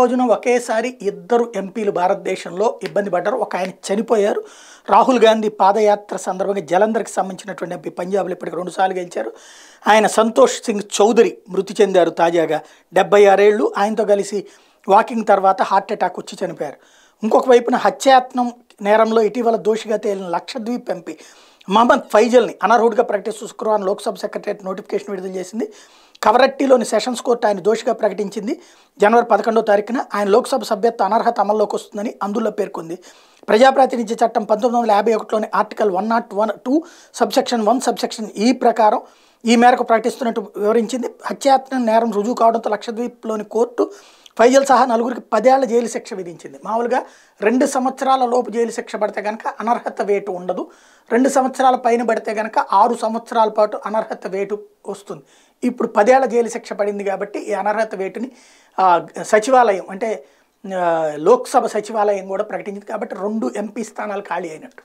రోజున ఒకేసారి ఇద్దరు ఎంపీలు భారతదేశంలో ఇబ్బంది పడ్డారు ఒక ఆయన చనిపోయారు రాహుల్ గాంధీ పాదయాత్ర సందర్భంగా జలంధర్కి సంబంధించినటువంటి ఎంపీ పంజాబ్లో ఇప్పటికి రెండుసార్లు గెలిచారు ఆయన సంతోష్ సింగ్ చౌదరి మృతి చెందారు తాజాగా డెబ్బై ఆరేళ్ళు ఆయనతో కలిసి వాకింగ్ తర్వాత హార్ట్అటాక్ వచ్చి చనిపోయారు ఇంకొక వైపున హత్యాత్నం నేరంలో ఇటీవల దోషిగా తేలిన లక్షద్వీప్ ఎంపీ మహమ్మద్ ఫైజల్ని అనర్హుడ్గా ప్రకటిస్తూ శుక్రవారం లోక్సభ సెక్రటరీ నోటిఫికేషన్ విడుదల చేసింది కవరట్టిలోని సెషన్స్ కోర్టు ఆయన దోషిగా ప్రకటించింది జనవరి పదకొండో తారీఖున ఆయన లోక్సభ సభ్యత్వ అనర్హత అమల్లోకి వస్తుందని అందులో పేర్కొంది ప్రజాప్రాతినిధ్య చట్టం పంతొమ్మిది వందల యాభై ఒకటిలోని article one naught one two subsection one subsection E ప్రకారం ఈ మేరకు ప్రకటిస్తున్నట్టు వివరించింది హత్యాత్మ నేరం రుజువు కావడంతో లక్షద్వీప్లోని కోర్టు ఫైజల్ సహా నలుగురికి పదేళ్ల జైలు శిక్ష విధించింది మామూలుగా రెండు సంవత్సరాల లోపు జైలు శిక్ష పడితే కనుక అనర్హత వేటు ఉండదు రెండు సంవత్సరాల పైన పడితే కనుక ఆరు సంవత్సరాల పాటు అనర్హత వేటు వస్తుంది ఇప్పుడు పదేళ్ల జైలు శిక్ష పడింది కాబట్టి ఈ అనర్హత వేటుని సచివాలయం అంటే లోక్సభ సచివాలయం కూడా ప్రకటించింది కాబట్టి రెండు ఎంపీ స్థానాలు ఖాళీ అయినట్టు